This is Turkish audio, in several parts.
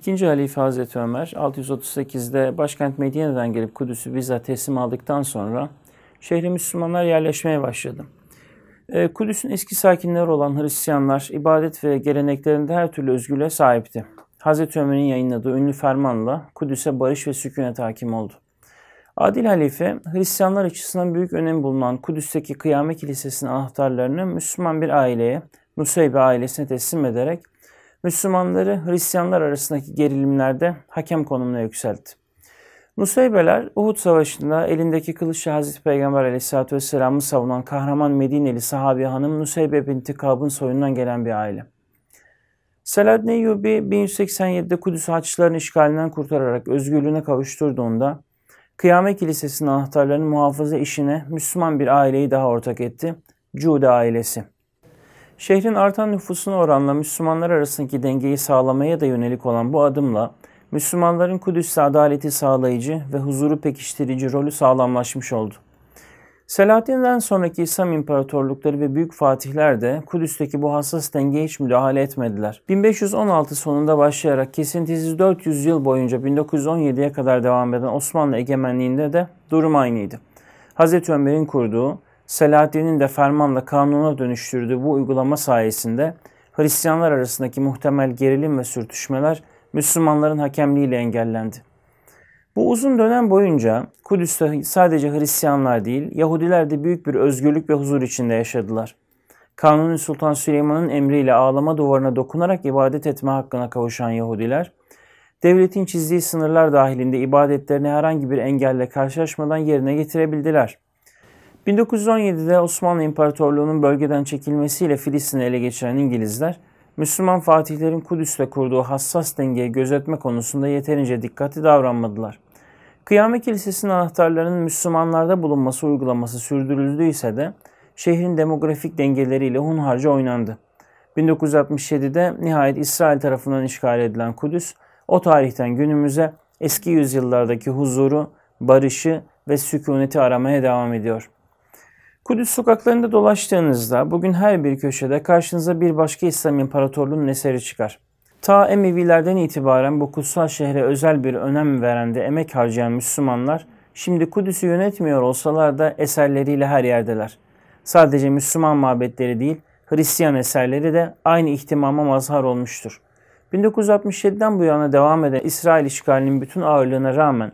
İkinci Halife Hazreti Ömer 638'de başkent Medine'den gelip Kudüs'ü bizzat teslim aldıktan sonra şehre Müslümanlar yerleşmeye başladı. Ee, Kudüs'ün eski sakinleri olan Hristiyanlar ibadet ve geleneklerinde her türlü özgürlüğe sahipti. Hazreti Ömer'in yayınladığı ünlü fermanla Kudüs'e barış ve sükunet hakim oldu. Adil Halife, Hristiyanlar açısından büyük önem bulunan Kudüs'teki Kıyamet Kilisesi'nin anahtarlarını Müslüman bir aileye, Nusaybe ailesine teslim ederek Müslümanları Hristiyanlar arasındaki gerilimlerde hakem konumuna yükseltti. Nusaybeler Uhud Savaşı'nda elindeki kılıçla Hazreti Peygamber Aleyhisselatü Vesselam'ı savunan kahraman Medineli sahabi hanım Nusaybe binti Kab'ın soyundan gelen bir aile. Selahaddin Eyyubi 1187'de Kudüs Haçlıların işgalinden kurtararak özgürlüğüne kavuşturduğunda Kıyamet Kilisesi'nin anahtarlarını muhafaza işine Müslüman bir aileyi daha ortak etti. Cude ailesi. Şehrin artan nüfusuna oranla Müslümanlar arasındaki dengeyi sağlamaya da yönelik olan bu adımla Müslümanların Kudüs'te adaleti sağlayıcı ve huzuru pekiştirici rolü sağlamlaşmış oldu. Selahaddin'den sonraki İslam imparatorlukları ve büyük fatihler de Kudüs'teki bu hassas dengeye hiç müdahale etmediler. 1516 sonunda başlayarak kesintisiz 400 yıl boyunca 1917'ye kadar devam eden Osmanlı egemenliğinde de durum aynıydı. Hz. Ömer'in kurduğu Selahaddin'in de fermanla kanuna dönüştürdüğü bu uygulama sayesinde Hristiyanlar arasındaki muhtemel gerilim ve sürtüşmeler Müslümanların hakemliğiyle engellendi. Bu uzun dönem boyunca Kudüs'te sadece Hristiyanlar değil, Yahudiler de büyük bir özgürlük ve huzur içinde yaşadılar. Kanuni Sultan Süleyman'ın emriyle ağlama duvarına dokunarak ibadet etme hakkına kavuşan Yahudiler, devletin çizdiği sınırlar dahilinde ibadetlerini herhangi bir engelle karşılaşmadan yerine getirebildiler.'' 1917'de Osmanlı İmparatorluğu'nun bölgeden çekilmesiyle Filistin'i ele geçiren İngilizler, Müslüman fatihlerin Kudüs'te kurduğu hassas dengeyi gözetme konusunda yeterince dikkatli davranmadılar. Kıyamet Kilisesi'nin anahtarlarının Müslümanlarda bulunması uygulaması sürdürüldüyse de şehrin demografik dengeleriyle hunharca oynandı. 1967'de nihayet İsrail tarafından işgal edilen Kudüs, o tarihten günümüze eski yüzyıllardaki huzuru, barışı ve sükuneti aramaya devam ediyor.'' Kudüs sokaklarında dolaştığınızda bugün her bir köşede karşınıza bir başka İslam İmparatorluğu'nun eseri çıkar. Ta Emevilerden itibaren bu kutsal şehre özel bir önem veren de emek harcayan Müslümanlar şimdi Kudüs'ü yönetmiyor olsalar da eserleriyle her yerdeler. Sadece Müslüman mabetleri değil Hristiyan eserleri de aynı ihtimama mazhar olmuştur. 1967'den bu yana devam eden İsrail işgalinin bütün ağırlığına rağmen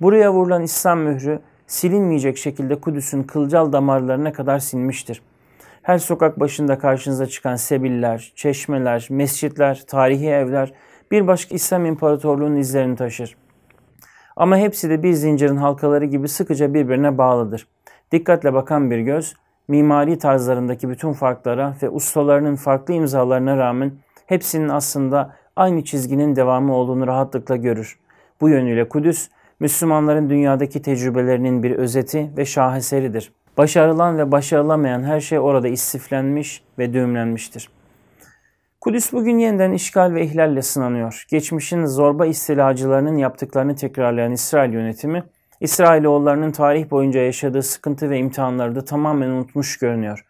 buraya vurulan İslam mührü silinmeyecek şekilde Kudüs'ün kılcal damarlarına kadar sinmiştir. Her sokak başında karşınıza çıkan sebiller, çeşmeler, mescitler, tarihi evler bir başka İslam İmparatorluğu'nun izlerini taşır. Ama hepsi de bir zincirin halkaları gibi sıkıca birbirine bağlıdır. Dikkatle bakan bir göz, mimari tarzlarındaki bütün farklara ve ustalarının farklı imzalarına rağmen hepsinin aslında aynı çizginin devamı olduğunu rahatlıkla görür. Bu yönüyle Kudüs Müslümanların dünyadaki tecrübelerinin bir özeti ve şaheseridir. Başarılan ve başarılamayan her şey orada istiflenmiş ve düğümlenmiştir. Kudüs bugün yeniden işgal ve ihlalle sınanıyor. Geçmişin zorba istilacılarının yaptıklarını tekrarlayan İsrail yönetimi, İsrailoğullarının tarih boyunca yaşadığı sıkıntı ve imtihanları da tamamen unutmuş görünüyor.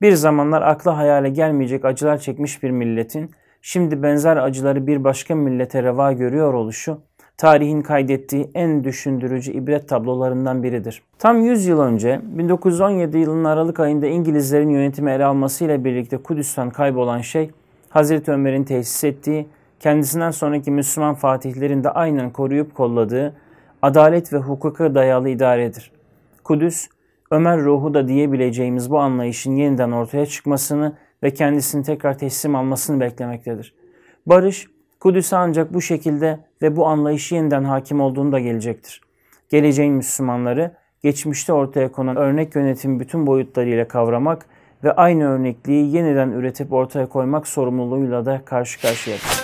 Bir zamanlar akla hayale gelmeyecek acılar çekmiş bir milletin, şimdi benzer acıları bir başka millete reva görüyor oluşu, tarihin kaydettiği en düşündürücü ibret tablolarından biridir. Tam 100 yıl önce 1917 yılının Aralık ayında İngilizlerin yönetimi ele almasıyla birlikte Kudüs'ten kaybolan şey Hazreti Ömer'in tesis ettiği, kendisinden sonraki Müslüman fatihlerin de aynen koruyup kolladığı adalet ve hukuka dayalı idaredir. Kudüs, Ömer ruhu da diyebileceğimiz bu anlayışın yeniden ortaya çıkmasını ve kendisini tekrar teslim almasını beklemektedir. Barış, Kudüs'e ancak bu şekilde ve bu anlayışı yeniden hakim olduğunda gelecektir. Geleceğin Müslümanları geçmişte ortaya konan örnek yönetim bütün boyutlarıyla kavramak ve aynı örnekliği yeniden üretip ortaya koymak sorumluluğuyla da karşı karşıyadır.